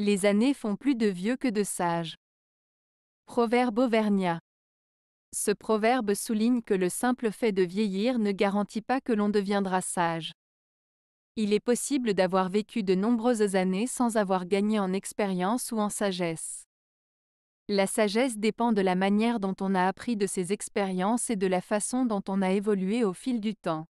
Les années font plus de vieux que de sages. Proverbe auvergnat. Ce proverbe souligne que le simple fait de vieillir ne garantit pas que l'on deviendra sage. Il est possible d'avoir vécu de nombreuses années sans avoir gagné en expérience ou en sagesse. La sagesse dépend de la manière dont on a appris de ses expériences et de la façon dont on a évolué au fil du temps.